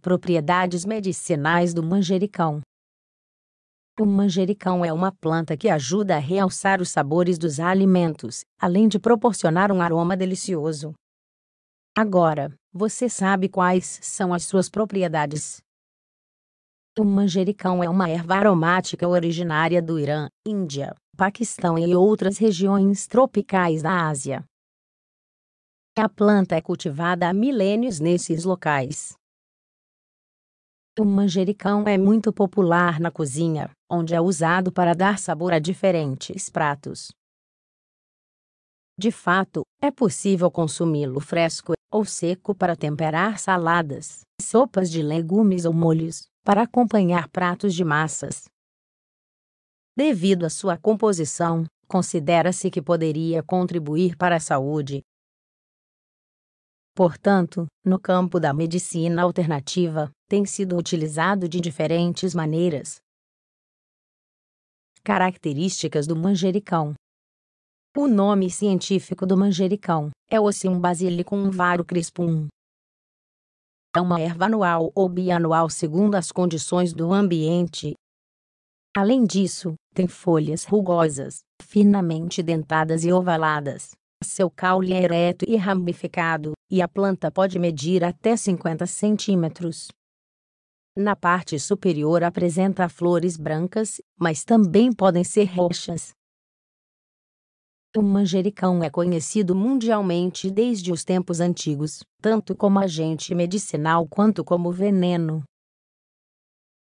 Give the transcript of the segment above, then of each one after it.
Propriedades medicinais do manjericão. O manjericão é uma planta que ajuda a realçar os sabores dos alimentos, além de proporcionar um aroma delicioso. Agora, você sabe quais são as suas propriedades. O manjericão é uma erva aromática originária do Irã, Índia, Paquistão e outras regiões tropicais da Ásia. A planta é cultivada há milênios nesses locais. O manjericão é muito popular na cozinha, onde é usado para dar sabor a diferentes pratos. De fato, é possível consumi-lo fresco ou seco para temperar saladas, sopas de legumes ou molhos, para acompanhar pratos de massas. Devido à sua composição, considera-se que poderia contribuir para a saúde, Portanto, no campo da medicina alternativa, tem sido utilizado de diferentes maneiras. Características do manjericão O nome científico do manjericão é Ossium basilicum varo crispum. É uma erva anual ou bianual segundo as condições do ambiente. Além disso, tem folhas rugosas, finamente dentadas e ovaladas, seu caule é ereto e ramificado, e a planta pode medir até 50 centímetros. Na parte superior apresenta flores brancas, mas também podem ser roxas. O manjericão é conhecido mundialmente desde os tempos antigos, tanto como agente medicinal quanto como veneno.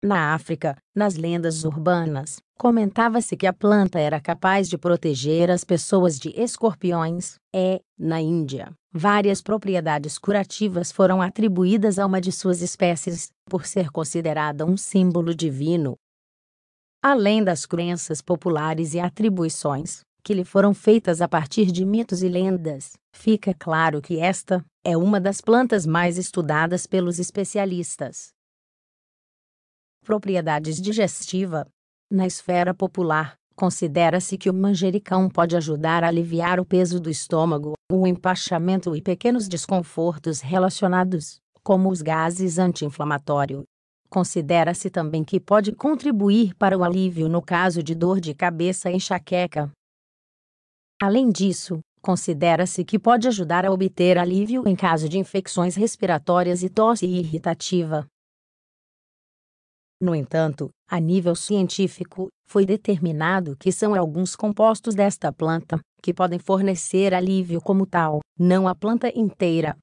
Na África, nas lendas urbanas, comentava-se que a planta era capaz de proteger as pessoas de escorpiões, e, na Índia, várias propriedades curativas foram atribuídas a uma de suas espécies, por ser considerada um símbolo divino. Além das crenças populares e atribuições que lhe foram feitas a partir de mitos e lendas, fica claro que esta é uma das plantas mais estudadas pelos especialistas. Propriedades digestiva. Na esfera popular, considera-se que o manjericão pode ajudar a aliviar o peso do estômago, o empachamento e pequenos desconfortos relacionados, como os gases anti-inflamatório. Considera-se também que pode contribuir para o alívio no caso de dor de cabeça e enxaqueca. Além disso, considera-se que pode ajudar a obter alívio em caso de infecções respiratórias e tosse irritativa. No entanto, a nível científico, foi determinado que são alguns compostos desta planta que podem fornecer alívio como tal, não a planta inteira.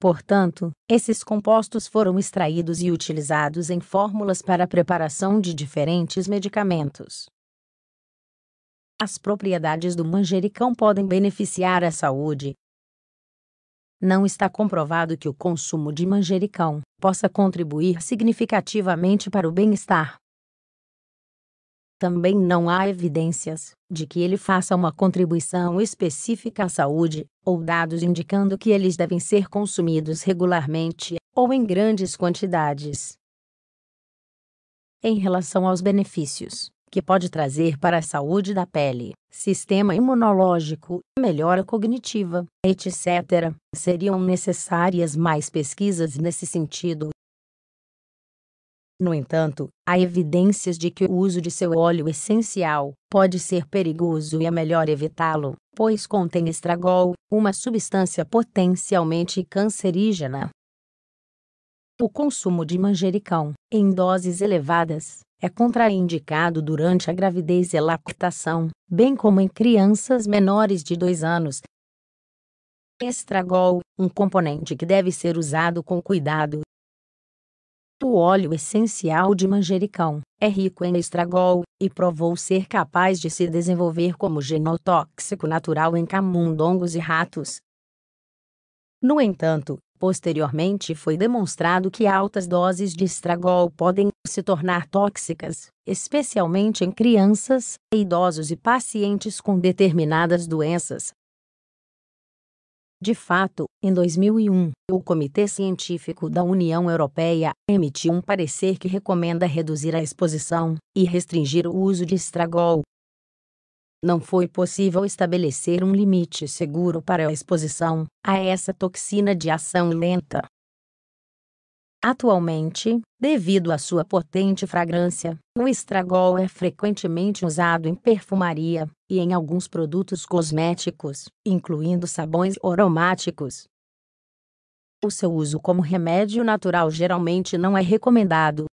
Portanto, esses compostos foram extraídos e utilizados em fórmulas para a preparação de diferentes medicamentos. As propriedades do manjericão podem beneficiar a saúde, não está comprovado que o consumo de manjericão possa contribuir significativamente para o bem-estar. Também não há evidências de que ele faça uma contribuição específica à saúde, ou dados indicando que eles devem ser consumidos regularmente ou em grandes quantidades. Em relação aos benefícios, que pode trazer para a saúde da pele, sistema imunológico, melhora cognitiva, etc. Seriam necessárias mais pesquisas nesse sentido. No entanto, há evidências de que o uso de seu óleo essencial pode ser perigoso e é melhor evitá-lo, pois contém estragol, uma substância potencialmente cancerígena. O consumo de manjericão, em doses elevadas, é contraindicado durante a gravidez e lactação, bem como em crianças menores de 2 anos. Estragol, um componente que deve ser usado com cuidado. O óleo essencial de manjericão é rico em estragol e provou ser capaz de se desenvolver como genotóxico natural em camundongos e ratos. No entanto, Posteriormente foi demonstrado que altas doses de estragol podem se tornar tóxicas, especialmente em crianças, idosos e pacientes com determinadas doenças. De fato, em 2001, o Comitê Científico da União Europeia emitiu um parecer que recomenda reduzir a exposição e restringir o uso de estragol não foi possível estabelecer um limite seguro para a exposição a essa toxina de ação lenta. Atualmente, devido à sua potente fragrância, o estragol é frequentemente usado em perfumaria e em alguns produtos cosméticos, incluindo sabões aromáticos. O seu uso como remédio natural geralmente não é recomendado.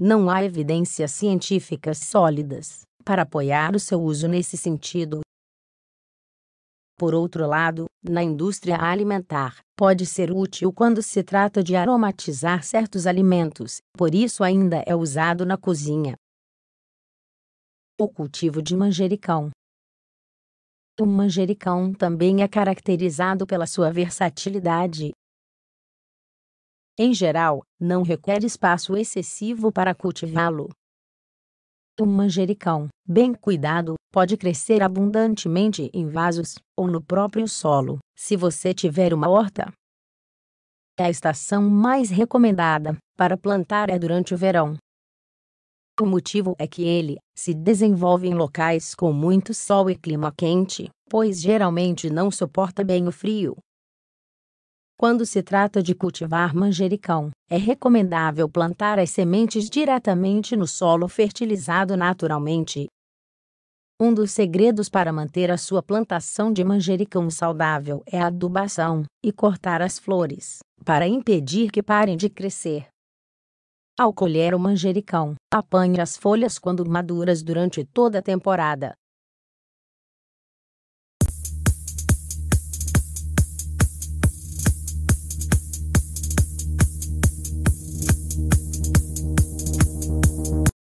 Não há evidências científicas sólidas para apoiar o seu uso nesse sentido. Por outro lado, na indústria alimentar, pode ser útil quando se trata de aromatizar certos alimentos, por isso ainda é usado na cozinha. O cultivo de manjericão. O manjericão também é caracterizado pela sua versatilidade. Em geral, não requer espaço excessivo para cultivá-lo, o manjericão, bem cuidado, pode crescer abundantemente em vasos ou no próprio solo, se você tiver uma horta. É a estação mais recomendada para plantar é durante o verão. O motivo é que ele se desenvolve em locais com muito sol e clima quente, pois geralmente não suporta bem o frio. Quando se trata de cultivar manjericão, é recomendável plantar as sementes diretamente no solo fertilizado naturalmente. Um dos segredos para manter a sua plantação de manjericão saudável é a adubação e cortar as flores, para impedir que parem de crescer. Ao colher o manjericão, apanhe as folhas quando maduras durante toda a temporada.